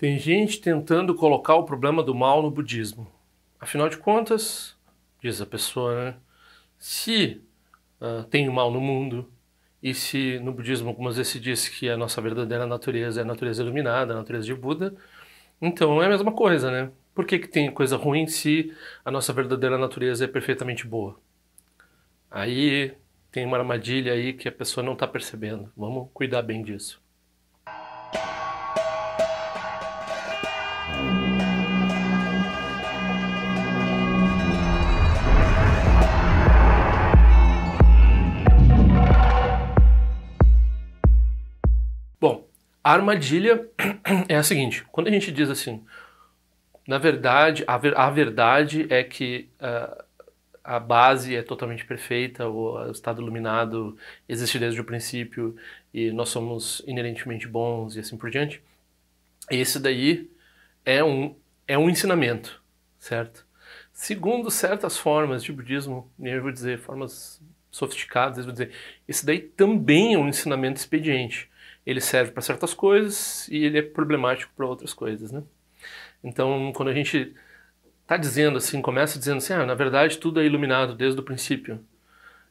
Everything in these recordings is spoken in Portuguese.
Tem gente tentando colocar o problema do mal no budismo. Afinal de contas, diz a pessoa, né? se uh, tem o mal no mundo, e se no budismo, como às vezes se diz que a nossa verdadeira natureza é a natureza iluminada, a natureza de Buda, então é a mesma coisa, né? Por que, que tem coisa ruim se a nossa verdadeira natureza é perfeitamente boa? Aí tem uma armadilha aí que a pessoa não está percebendo. Vamos cuidar bem disso. A armadilha é a seguinte: quando a gente diz assim, na verdade, a, ver, a verdade é que uh, a base é totalmente perfeita, o estado iluminado existe desde o princípio e nós somos inerentemente bons e assim por diante. Esse daí é um, é um ensinamento, certo? Segundo certas formas de budismo, eu vou dizer, formas sofisticadas, eu vou dizer, esse daí também é um ensinamento expediente ele serve para certas coisas e ele é problemático para outras coisas, né? Então, quando a gente está dizendo assim, começa dizendo assim, ah, na verdade tudo é iluminado desde o princípio.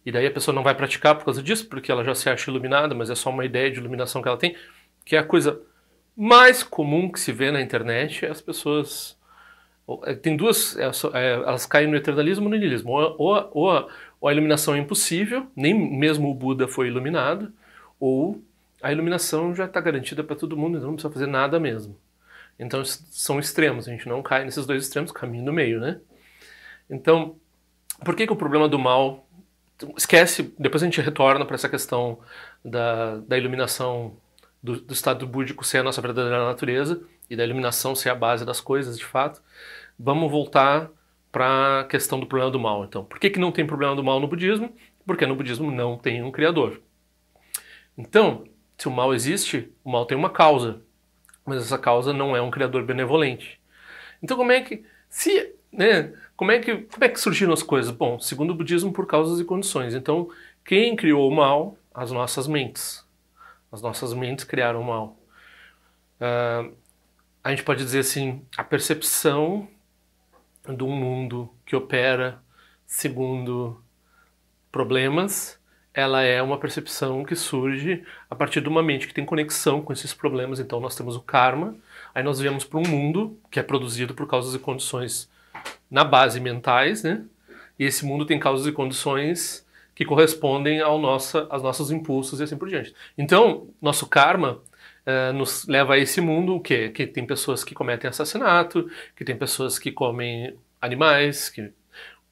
E daí a pessoa não vai praticar por causa disso, porque ela já se acha iluminada, mas é só uma ideia de iluminação que ela tem, que é a coisa mais comum que se vê na internet, é as pessoas é, tem duas, é, é, elas caem no eternalismo ou no niilismo. Ou, ou, ou, a iluminação é impossível, nem mesmo o Buda foi iluminado, ou a iluminação já está garantida para todo mundo, então não precisa fazer nada mesmo. Então são extremos, a gente não cai nesses dois extremos, caminho no meio, né? Então, por que, que o problema do mal. Então, esquece, depois a gente retorna para essa questão da, da iluminação, do, do estado búdico ser a nossa verdadeira natureza e da iluminação ser a base das coisas de fato. Vamos voltar para a questão do problema do mal, então. Por que, que não tem problema do mal no budismo? Porque no budismo não tem um criador. Então, se o mal existe, o mal tem uma causa, mas essa causa não é um criador benevolente. Então como é que se, né, como é que como é que surgiram as coisas? Bom, segundo o budismo, por causas e condições. Então, quem criou o mal? As nossas mentes. As nossas mentes criaram o mal. Uh, a gente pode dizer assim, a percepção do mundo que opera segundo problemas ela é uma percepção que surge a partir de uma mente que tem conexão com esses problemas. Então nós temos o karma, aí nós viemos para um mundo que é produzido por causas e condições na base mentais, né? E esse mundo tem causas e condições que correspondem ao nossa, aos nossos impulsos e assim por diante. Então, nosso karma Uh, nos leva a esse mundo que Que tem pessoas que cometem assassinato, que tem pessoas que comem animais, que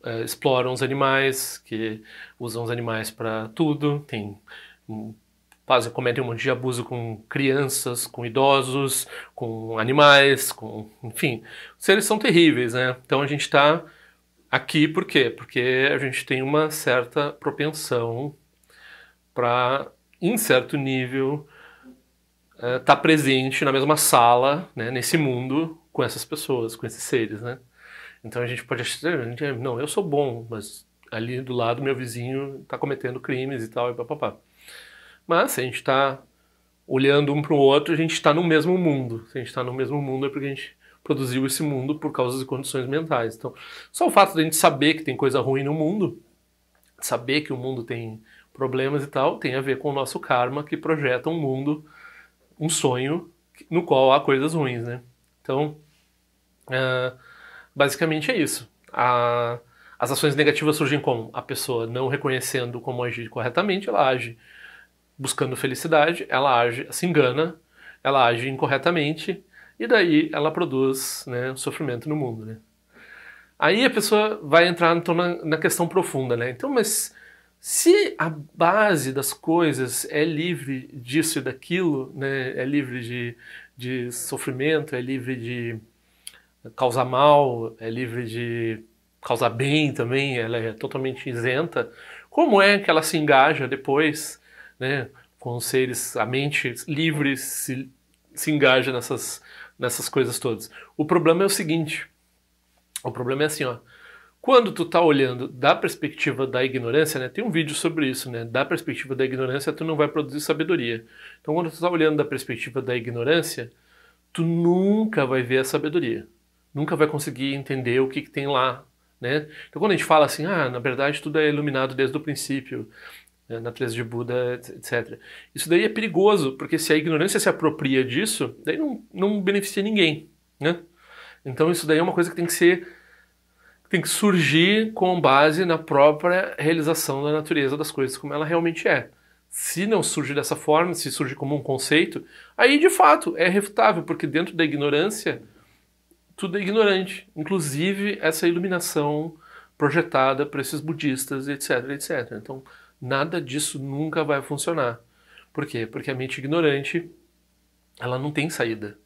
uh, exploram os animais, que usam os animais para tudo, tem fazem, hum, cometem um monte de abuso com crianças, com idosos, com animais, com, enfim, os seres são terríveis, né? Então a gente está aqui por quê? Porque a gente tem uma certa propensão para, em certo nível, estar é, uh, tá presente na mesma sala, né, nesse mundo, com essas pessoas, com esses seres, né? Então a gente pode achar, ah, é, não, eu sou bom, mas ali do lado meu vizinho está cometendo crimes e tal, e papapá. Mas se a gente está olhando um para o outro, a gente está no mesmo mundo. Se a gente está no mesmo mundo é porque a gente produziu esse mundo por causas e condições mentais. Então, só o fato de a gente saber que tem coisa ruim no mundo, saber que o mundo tem problemas e tal, tem a ver com o nosso karma que projeta um mundo, um sonho no qual há coisas ruins, né? Então, uh, basicamente é isso. A, as ações negativas surgem como a pessoa não reconhecendo como agir corretamente, ela age buscando felicidade, ela age, se engana, ela age incorretamente e daí ela produz né, sofrimento no mundo. Né? Aí a pessoa vai entrar então, na, na questão profunda, né? Então, mas se a base das coisas é livre disso e daquilo, né? É livre de, de sofrimento, é livre de causar mal, é livre de causar bem também, ela é totalmente isenta. Como é que ela se engaja depois, né? Com seres, a mente livre se, se engaja nessas, nessas coisas todas. O problema é o seguinte: o problema é assim, ó. Quando tu tá olhando da perspectiva da ignorância, né? Tem um vídeo sobre isso, né? Da perspectiva da ignorância, tu não vai produzir sabedoria. Então, quando tu tá olhando da perspectiva da ignorância, tu nunca vai ver a sabedoria nunca vai conseguir entender o que, que tem lá. Né? Então, quando a gente fala assim, ah, na verdade tudo é iluminado desde o princípio, né, na natureza de Buda, etc. Isso daí é perigoso, porque se a ignorância se apropria disso, daí não, não beneficia ninguém. Né? Então, isso daí é uma coisa que tem que ser tem que surgir com base na própria realização da natureza das coisas como ela realmente é. Se não surge dessa forma, se surge como um conceito, aí de fato é refutável, porque dentro da ignorância tudo é ignorante, inclusive essa iluminação projetada para esses budistas, etc, etc. Então, nada disso nunca vai funcionar. Por quê? Porque a mente ignorante, ela não tem saída.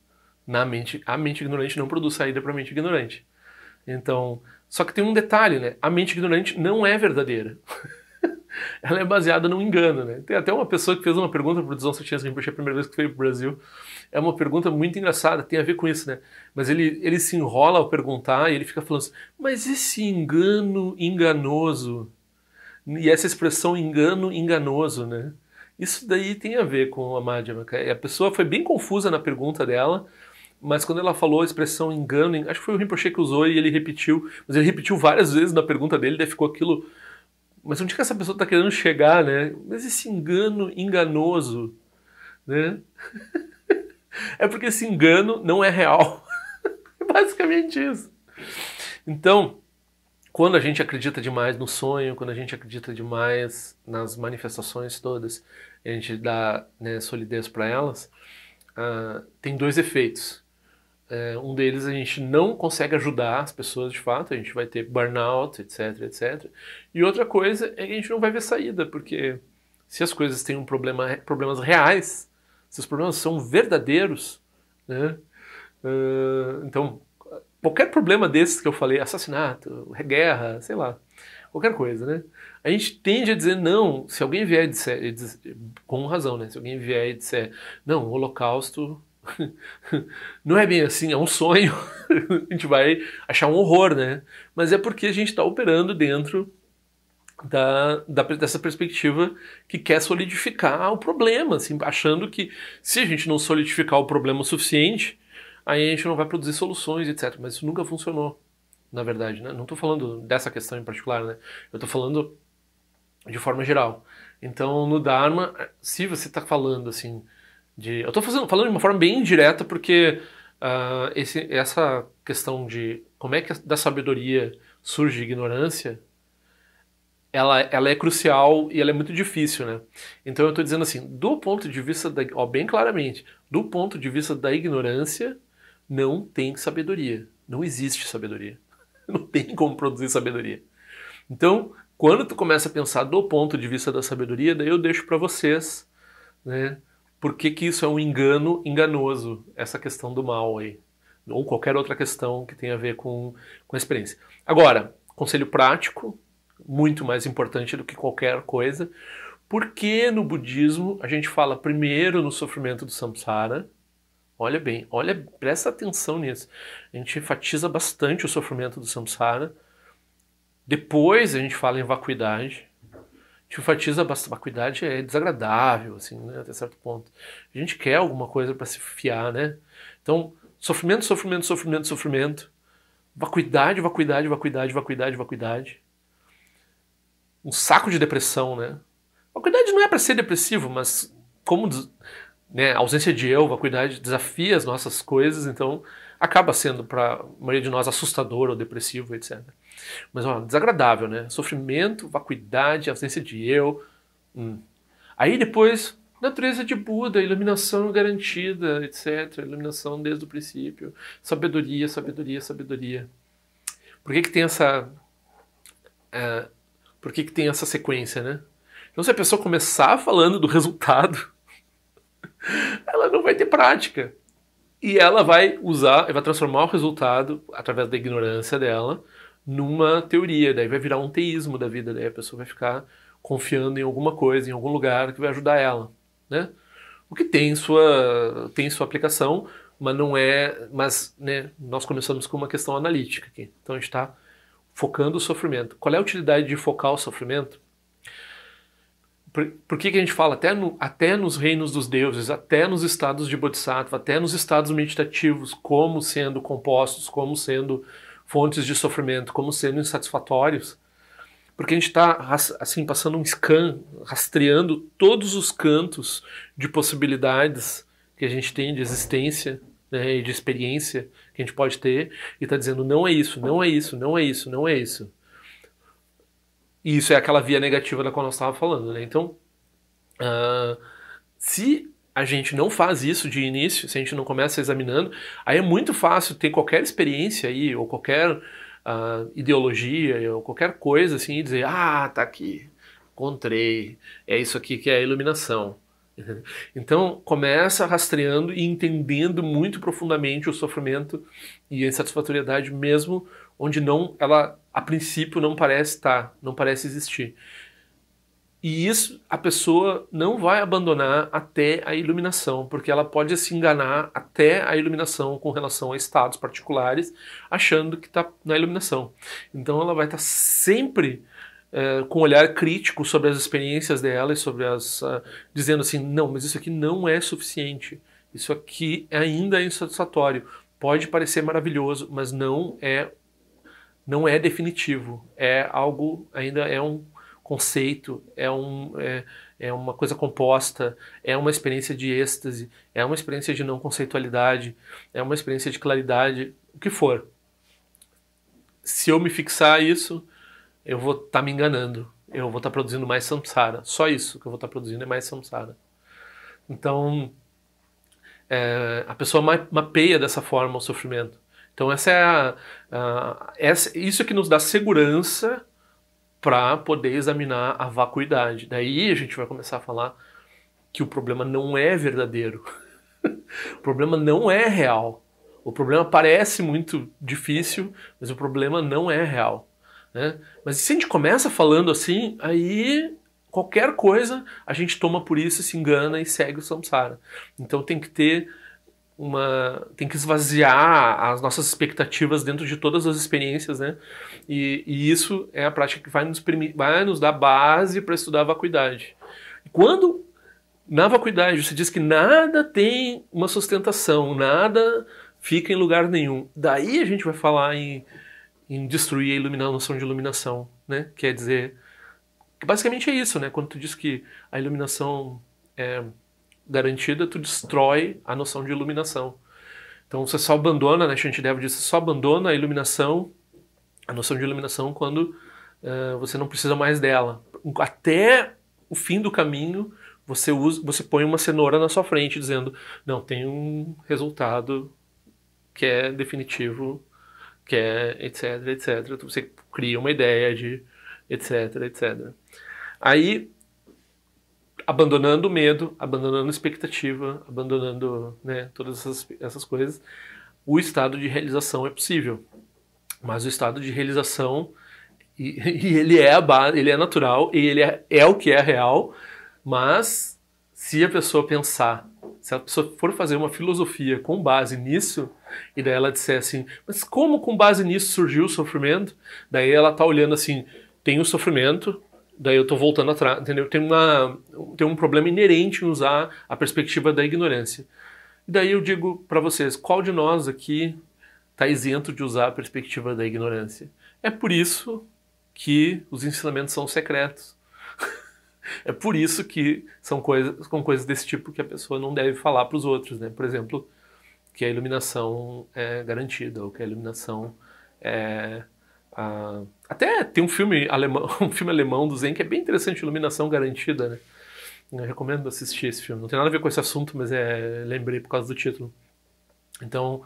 Na mente, a mente ignorante não produz saída para a mente ignorante. Então, só que tem um detalhe, né? A mente ignorante não é verdadeira. ela é baseada num engano, né? Tem até uma pessoa que fez uma pergunta para o tinha Satias Rinpoche a primeira vez que veio para o Brasil é uma pergunta muito engraçada, tem a ver com isso, né? Mas ele, ele se enrola ao perguntar e ele fica falando assim, mas esse engano enganoso, e essa expressão engano enganoso, né? Isso daí tem a ver com a Madhyamaka. Okay? A pessoa foi bem confusa na pergunta dela, mas quando ela falou a expressão engano, acho que foi o Rinpoche que usou e ele repetiu, mas ele repetiu várias vezes na pergunta dele, daí ficou aquilo... Mas onde que essa pessoa está querendo chegar, né? Mas esse engano enganoso, né? É porque esse engano não é real. é basicamente isso. Então, quando a gente acredita demais no sonho, quando a gente acredita demais nas manifestações todas, a gente dá né, solidez para elas, uh, tem dois efeitos. Uh, um deles a gente não consegue ajudar as pessoas de fato, a gente vai ter burnout, etc, etc. E outra coisa é que a gente não vai ver saída, porque se as coisas têm um problema, problemas reais, esses problemas são verdadeiros, né? Uh, então, qualquer problema desses que eu falei, assassinato, guerra, sei lá, qualquer coisa, né? A gente tende a dizer não, se alguém vier e disser, com razão, né? Se alguém vier e disser, não, o holocausto não é bem assim, é um sonho, a gente vai achar um horror, né? Mas é porque a gente está operando dentro da, da, dessa perspectiva que quer solidificar o problema, assim, achando que se a gente não solidificar o problema o suficiente, aí a gente não vai produzir soluções, etc. Mas isso nunca funcionou, na verdade. Né? Não estou falando dessa questão em particular, né? eu estou falando de forma geral. Então, no Dharma, se você está falando assim, de, eu estou falando de uma forma bem indireta, porque uh, esse, essa questão de como é que da sabedoria surge ignorância ela, ela é crucial e ela é muito difícil, né? Então eu estou dizendo assim, do ponto de vista da, ó, bem claramente, do ponto de vista da ignorância, não tem sabedoria, não existe sabedoria, não tem como produzir sabedoria. Então, quando tu começa a pensar do ponto de vista da sabedoria, daí eu deixo para vocês, né? Por que, que isso é um engano enganoso, essa questão do mal aí, ou qualquer outra questão que tenha a ver com, com a experiência. Agora, conselho prático, muito mais importante do que qualquer coisa, porque no budismo a gente fala primeiro no sofrimento do samsara. Olha bem, olha, presta atenção nisso. A gente enfatiza bastante o sofrimento do samsara. Depois a gente fala em vacuidade. A gente enfatiza bastante. Vacuidade é desagradável, assim, né, até certo ponto. A gente quer alguma coisa para se fiar, né? Então, sofrimento, sofrimento, sofrimento, sofrimento. Vacuidade, vacuidade, vacuidade, vacuidade, vacuidade um saco de depressão, né? Vacuidade não é para ser depressivo, mas como né, ausência de eu, vacuidade desafia as nossas coisas, então acaba sendo para a maioria de nós assustador ou depressivo, etc. Mas ó, desagradável, né? Sofrimento, vacuidade, ausência de eu. Hum. Aí depois, natureza de Buda, iluminação garantida, etc. Iluminação desde o princípio, sabedoria, sabedoria, sabedoria. Por que, que tem essa. Uh, por que, que tem essa sequência, né? Então, se a pessoa começar falando do resultado, ela não vai ter prática. E ela vai usar, vai transformar o resultado, através da ignorância dela, numa teoria. Daí vai virar um teísmo da vida. Daí a pessoa vai ficar confiando em alguma coisa, em algum lugar que vai ajudar ela, né? O que tem sua, tem sua aplicação, mas não é. Mas né, nós começamos com uma questão analítica aqui. Então a gente está focando o sofrimento. Qual é a utilidade de focar o sofrimento? Por, por que, que a gente fala até, no, até nos reinos dos deuses, até nos estados de Bodhisattva, até nos estados meditativos, como sendo compostos, como sendo fontes de sofrimento, como sendo insatisfatórios? Porque a gente está assim, passando um scan, rastreando todos os cantos de possibilidades que a gente tem de existência né, e de experiência que a gente pode ter e está dizendo não é isso, não é isso, não é isso, não é isso. E isso é aquela via negativa da qual nós estávamos falando, né? Então, uh, se a gente não faz isso de início, se a gente não começa examinando, aí é muito fácil ter qualquer experiência aí, ou qualquer uh, ideologia, ou qualquer coisa assim, e dizer, ah, tá aqui, encontrei, é isso aqui que é a iluminação. Então, começa rastreando e entendendo muito profundamente o sofrimento e a insatisfatoriedade, mesmo onde não ela, a princípio, não parece estar, tá, não parece existir. E isso a pessoa não vai abandonar até a iluminação, porque ela pode se enganar até a iluminação com relação a estados particulares, achando que está na iluminação. Então ela vai estar tá sempre é, com um olhar crítico sobre as experiências dela e sobre as. Uh, dizendo assim: não, mas isso aqui não é suficiente. Isso aqui ainda é insatisfatório. Pode parecer maravilhoso, mas não é não é definitivo. É algo, ainda é um conceito, é, um, é, é uma coisa composta, é uma experiência de êxtase, é uma experiência de não conceitualidade, é uma experiência de claridade, o que for. Se eu me fixar isso, eu vou estar tá me enganando. Eu vou estar tá produzindo mais samsara. Só isso que eu vou estar tá produzindo é mais samsara. Então, é, a pessoa mapeia dessa forma o sofrimento. Então, essa é a, a, essa, isso é que nos dá segurança para poder examinar a vacuidade. Daí a gente vai começar a falar que o problema não é verdadeiro. o problema não é real. O problema parece muito difícil, mas o problema não é real. Né? Mas se a gente começa falando assim, aí qualquer coisa a gente toma por isso, se engana e segue o samsara. Então tem que ter uma, tem que esvaziar as nossas expectativas dentro de todas as experiências, né? E, e isso é a prática que vai nos, vai nos dar base para estudar a vacuidade. quando na vacuidade você diz que nada tem uma sustentação, nada fica em lugar nenhum, daí a gente vai falar em em destruir a, iluminar, a noção de iluminação, né? Quer dizer, basicamente é isso, né? Quando tu diz que a iluminação é garantida, tu destrói a noção de iluminação. Então você só abandona, né? Shantideva diz, você só abandona a iluminação, a noção de iluminação, quando uh, você não precisa mais dela. Até o fim do caminho, você, usa, você põe uma cenoura na sua frente, dizendo, não, tem um resultado que é definitivo quer, etc, etc. Você cria uma ideia de etc, etc. Aí, abandonando o medo, abandonando a expectativa, abandonando né, todas essas, essas coisas, o estado de realização é possível. Mas o estado de realização, e, e ele é a base, ele é natural, e ele é, é o que é real, mas se a pessoa pensar, se a pessoa for fazer uma filosofia com base nisso, e daí ela disse assim, mas como com base nisso surgiu o sofrimento? Daí ela tá olhando assim, tem o sofrimento, daí eu tô voltando atrás, entendeu? Tem, uma, tem um problema inerente em usar a perspectiva da ignorância. E daí eu digo para vocês, qual de nós aqui está isento de usar a perspectiva da ignorância? É por isso que os ensinamentos são secretos. é por isso que são coisas, são coisas desse tipo que a pessoa não deve falar para os outros, né? Por exemplo, que a iluminação é garantida, ou que a iluminação é. A... Até tem um filme alemão, um filme alemão do Zen que é bem interessante, Iluminação Garantida, né? Eu recomendo assistir esse filme. Não tem nada a ver com esse assunto, mas é, lembrei por causa do título. Então,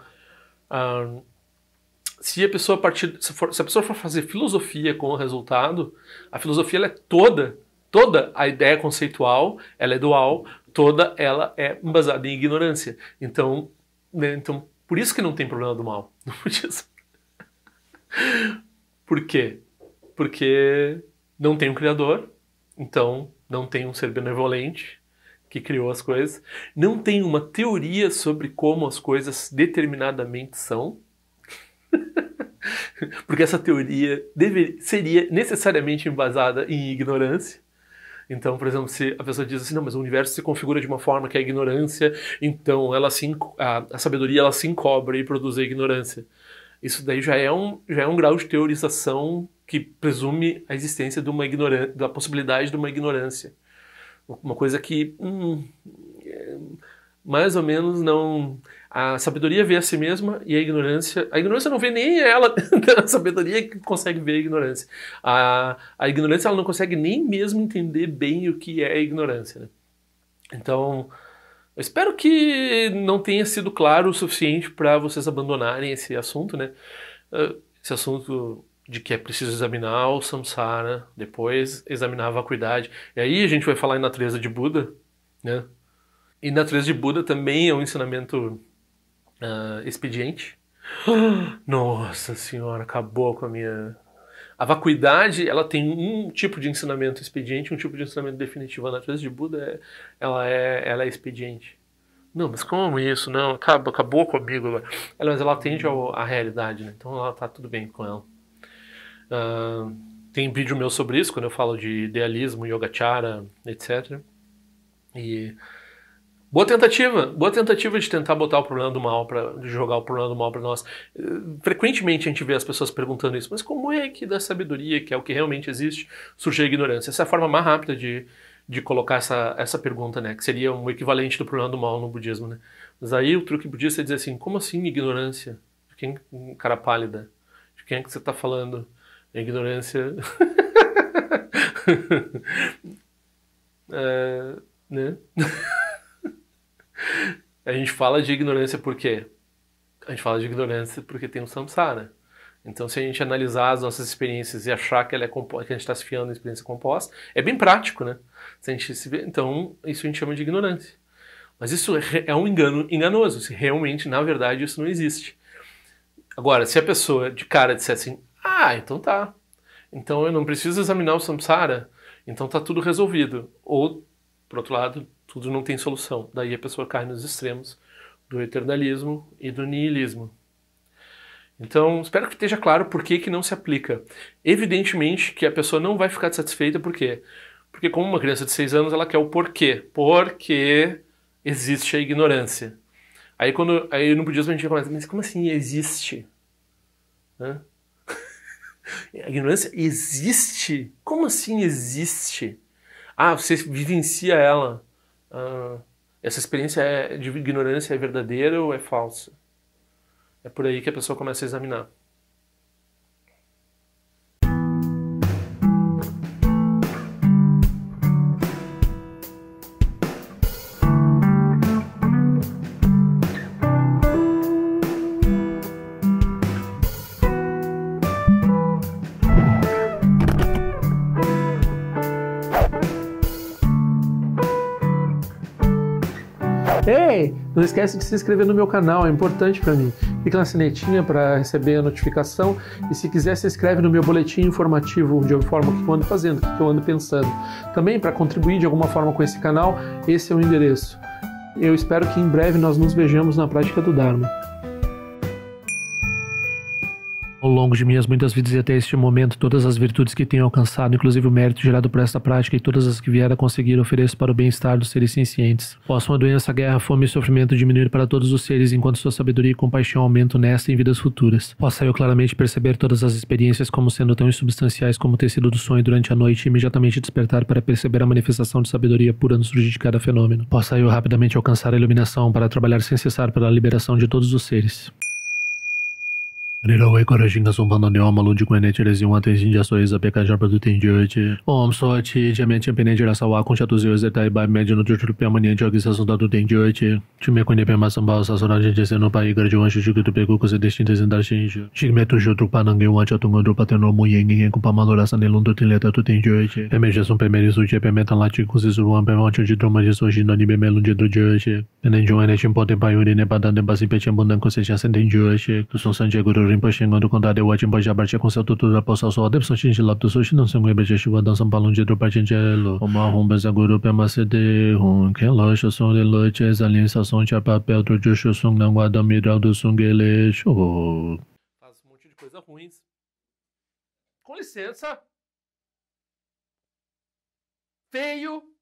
se a pessoa partir, se, for, se, a pessoa for fazer filosofia com o resultado, a filosofia é toda, toda a ideia conceitual, ela é dual, toda ela é baseada em ignorância. Então, né, então, por isso que não tem problema do mal, no budismo. por quê? Porque não tem um criador, então não tem um ser benevolente que criou as coisas, não tem uma teoria sobre como as coisas determinadamente são, porque essa teoria deveria, seria necessariamente embasada em ignorância. Então, por exemplo, se a pessoa diz assim, não, mas o universo se configura de uma forma que é a ignorância, então ela se, a, a sabedoria ela se encobre e produz a ignorância. Isso daí já é um, já é um grau de teorização que presume a existência de uma ignorância, da possibilidade de uma ignorância. Uma coisa que hum, é, mais ou menos não a sabedoria vê a si mesma e a ignorância. A ignorância não vê nem ela, a sabedoria que consegue ver a ignorância. A, a ignorância ela não consegue nem mesmo entender bem o que é a ignorância. Né? Então, eu espero que não tenha sido claro o suficiente para vocês abandonarem esse assunto, né? Ah, esse assunto de que é preciso examinar o samsara, depois examinar a vacuidade. E aí a gente vai falar em natureza de Buda, né? E natureza de Buda também é um ensinamento uh, expediente. Nossa senhora, acabou com a minha. A vacuidade, ela tem um tipo de ensinamento expediente, um tipo de ensinamento definitivo. A natureza de Buda, é, ela, é, ela é expediente. Não, mas como isso? Não, acabou, acabou comigo. Agora. Ela, é mas ela atende ao, à realidade, né? Então ela tá tudo bem com ela. Uh, tem vídeo meu sobre isso, quando eu falo de idealismo, yogacara, etc. E Boa tentativa, boa tentativa de tentar botar o problema do mal para jogar o problema do mal para nós. Frequentemente a gente vê as pessoas perguntando isso, mas como é que da sabedoria, que é o que realmente existe, surge a ignorância? Essa é a forma mais rápida de, de colocar essa, essa pergunta, né? Que seria um equivalente do problema do mal no budismo, né? Mas aí o truque budista é dizer assim, como assim ignorância? De quem, hum, cara pálida? De quem é que você está falando? É ignorância... é, né? A gente fala de ignorância por quê? A gente fala de ignorância porque tem o samsara. Então, se a gente analisar as nossas experiências e achar que, ela é que a gente está se fiando em experiência composta, é bem prático, né? Se a gente se vê, então, isso a gente chama de ignorância. Mas isso é, é um engano enganoso. Se realmente, na verdade, isso não existe. Agora, se a pessoa de cara disser assim, ah, então tá. Então eu não preciso examinar o samsara, então tá tudo resolvido. Ou, por outro lado, tudo não tem solução. Daí a pessoa cai nos extremos do eternalismo e do niilismo. Então, espero que esteja claro por que, que não se aplica. Evidentemente que a pessoa não vai ficar satisfeita, por quê? Porque como uma criança de 6 anos, ela quer o porquê. Porque existe a ignorância. Aí quando aí no budismo a gente começa, mas como assim existe? Hã? A ignorância existe? Como assim existe? Ah, você vivencia ela. Ah, essa experiência é de ignorância é verdadeira ou é falsa. É por aí que a pessoa começa a examinar. Ei, não esquece de se inscrever no meu canal, é importante para mim. Clica na sinetinha para receber a notificação e se quiser se inscreve no meu boletim informativo onde eu forma o que eu ando fazendo, o que eu ando pensando. Também para contribuir de alguma forma com esse canal, esse é o endereço. Eu espero que em breve nós nos vejamos na prática do Dharma ao longo de minhas muitas vidas e até este momento, todas as virtudes que tenho alcançado, inclusive o mérito gerado por esta prática e todas as que vier a conseguir, ofereço para o bem-estar dos seres sencientes. Posso uma doença, guerra, fome e sofrimento diminuir para todos os seres, enquanto sua sabedoria e compaixão aumentam nesta e em vidas futuras. Posso eu claramente perceber todas as experiências como sendo tão insubstanciais como o tecido do sonho durante a noite e imediatamente despertar para perceber a manifestação de sabedoria pura no surgir de cada fenômeno. Posso eu rapidamente alcançar a iluminação para trabalhar sem cessar pela liberação de todos os seres. Nero wei kore shinga sumpa no niwa malun jikwe ne chile zingwa ten shinja so eza peka jarpa du ten jio eche. Om so eche eche men chenpe ne jira sa waa kunsha tu zio eze tai bai men jino jirtu lupia ma nian jio ki du ten jio eche. Chume kwenye se pa igar peku kuse de shinte zindar shin isho. Shik me tu shu yengi meri suje pe me tan la chik kuse suruan pe ma chunji Nenhuma nation pote payuri ne padande basipe chembundan kosecha senden jueche kusun sanje guru rinpoche ngondu kontade wachin poja barche konsa tutura posa so adep son shinji laptu so shinan sengwe beche shiva dansan palun jedru parchen chelo oma hum benza guru pema sede hun ken lo sho son de lo che zalin sa son cha papel tro ju sho sung nan guada miral do sungele sho faz um monte de coisa ruins com licença feio